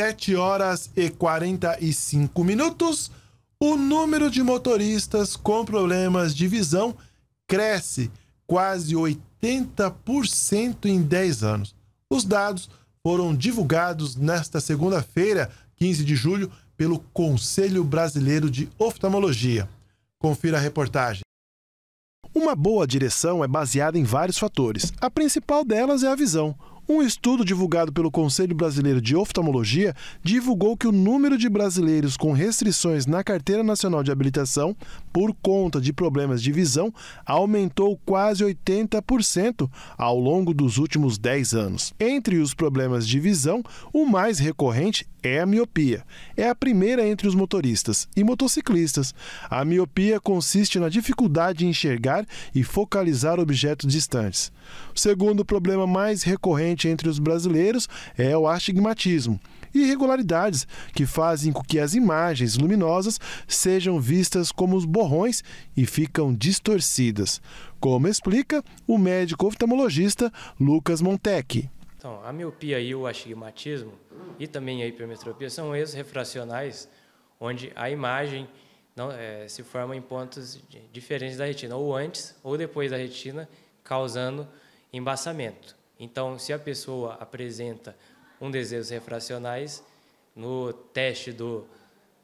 7 horas e 45 minutos, o número de motoristas com problemas de visão cresce quase 80% em 10 anos. Os dados foram divulgados nesta segunda-feira, 15 de julho, pelo Conselho Brasileiro de Oftalmologia. Confira a reportagem. Uma boa direção é baseada em vários fatores. A principal delas é a visão. Um estudo divulgado pelo Conselho Brasileiro de Oftalmologia divulgou que o número de brasileiros com restrições na Carteira Nacional de Habilitação por conta de problemas de visão aumentou quase 80% ao longo dos últimos 10 anos. Entre os problemas de visão, o mais recorrente é a miopia. É a primeira entre os motoristas e motociclistas. A miopia consiste na dificuldade de enxergar e focalizar objetos distantes. O segundo problema mais recorrente entre os brasileiros é o astigmatismo irregularidades que fazem com que as imagens luminosas sejam vistas como os borrões e ficam distorcidas, como explica o médico oftalmologista Lucas Montec. Então, a miopia e o astigmatismo e também a hipermetropia são erros refracionais onde a imagem não, é, se forma em pontos diferentes da retina, ou antes ou depois da retina, causando embaçamento. Então, se a pessoa apresenta com desejos refracionais, no teste do,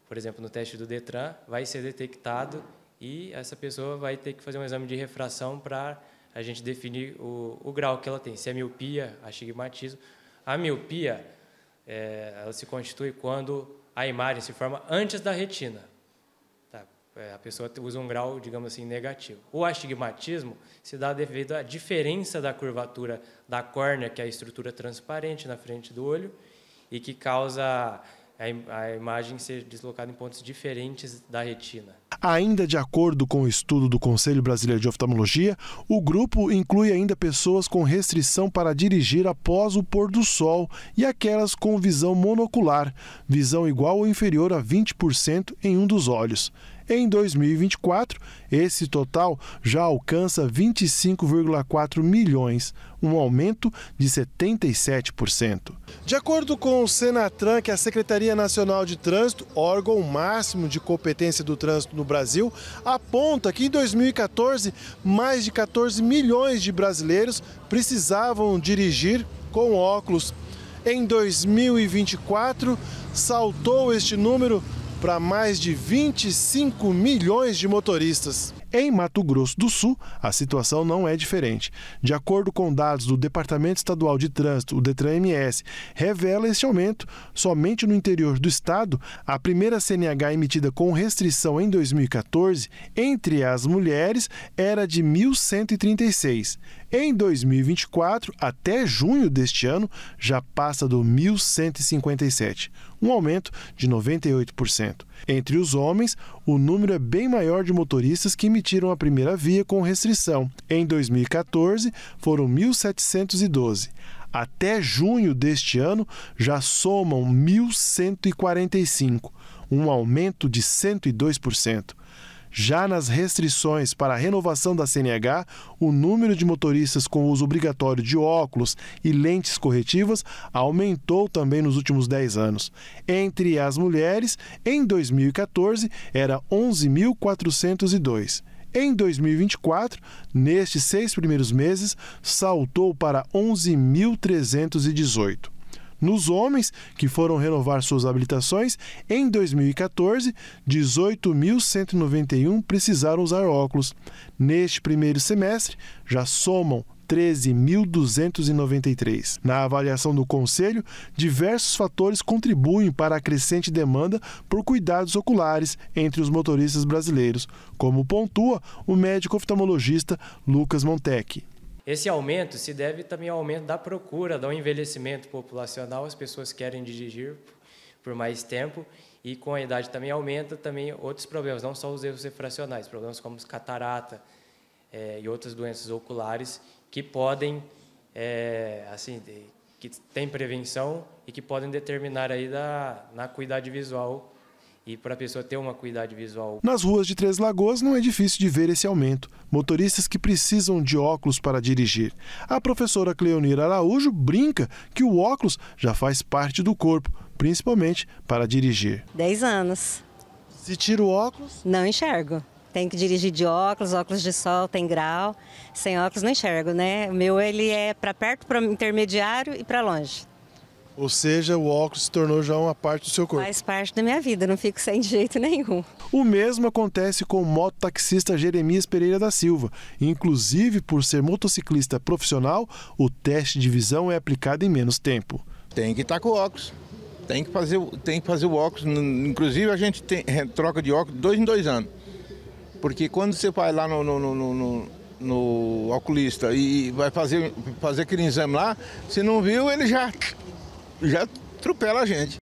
por exemplo, no teste do Detran, vai ser detectado e essa pessoa vai ter que fazer um exame de refração para a gente definir o, o, grau que ela tem, se é miopia, astigmatismo. A miopia é, ela se constitui quando a imagem se forma antes da retina. É, a pessoa usa um grau, digamos assim, negativo. O astigmatismo se dá devido à diferença da curvatura da córnea, que é a estrutura transparente na frente do olho, e que causa a imagem ser deslocada em pontos diferentes da retina. Ainda de acordo com o estudo do Conselho Brasileiro de Oftalmologia, o grupo inclui ainda pessoas com restrição para dirigir após o pôr do sol e aquelas com visão monocular, visão igual ou inferior a 20% em um dos olhos. Em 2024, esse total já alcança 25,4 milhões, um aumento de 77%. De acordo com o Senatran, que é a Secretaria Nacional de Trânsito, órgão máximo de competência do trânsito no Brasil, aponta que em 2014, mais de 14 milhões de brasileiros precisavam dirigir com óculos. Em 2024, saltou este número para mais de 25 milhões de motoristas. Em Mato Grosso do Sul, a situação não é diferente. De acordo com dados do Departamento Estadual de Trânsito, o Detran-MS, revela este aumento. Somente no interior do estado, a primeira CNH emitida com restrição em 2014, entre as mulheres, era de 1.136. Em 2024, até junho deste ano, já passa do 1.157, um aumento de 98%. Entre os homens, o número é bem maior de motoristas que emitiram emitiram a primeira via com restrição. Em 2014, foram 1.712 até junho deste ano já somam 1.145, um aumento de 102%. Já nas restrições para a renovação da CNH, o número de motoristas com uso obrigatório de óculos e lentes corretivas aumentou também nos últimos 10 anos. Entre as mulheres, em 2014 era 11.402 em 2024, nestes seis primeiros meses, saltou para 11.318. Nos homens, que foram renovar suas habilitações, em 2014, 18.191 precisaram usar óculos. Neste primeiro semestre, já somam 13.293. Na avaliação do Conselho, diversos fatores contribuem para a crescente demanda por cuidados oculares entre os motoristas brasileiros, como pontua o médico oftalmologista Lucas Montec. Esse aumento se deve também ao aumento da procura, do envelhecimento populacional, as pessoas querem dirigir por mais tempo e com a idade também aumenta também outros problemas, não só os erros refracionais, problemas como catarata é, e outras doenças oculares que podem, é, assim, que tem prevenção e que podem determinar aí da, na cuidade visual e para a pessoa ter uma cuidade visual. Nas ruas de Três Lagoas não é difícil de ver esse aumento. Motoristas que precisam de óculos para dirigir. A professora Cleonira Araújo brinca que o óculos já faz parte do corpo, principalmente para dirigir. 10 anos. Se tira o óculos? Não enxergo. Tem que dirigir de óculos, óculos de sol, tem grau. Sem óculos não enxergo, né? O meu ele é para perto, para intermediário e para longe. Ou seja, o óculos se tornou já uma parte do seu corpo. Faz parte da minha vida, não fico sem jeito nenhum. O mesmo acontece com o mototaxista Jeremias Pereira da Silva. Inclusive, por ser motociclista profissional, o teste de visão é aplicado em menos tempo. Tem que estar tá com óculos. Tem que fazer, tem que fazer o óculos. Inclusive, a gente tem, é, troca de óculos dois em dois anos. Porque quando você vai lá no, no, no, no, no oculista e vai fazer, fazer aquele exame lá, se não viu, ele já, já atropela a gente.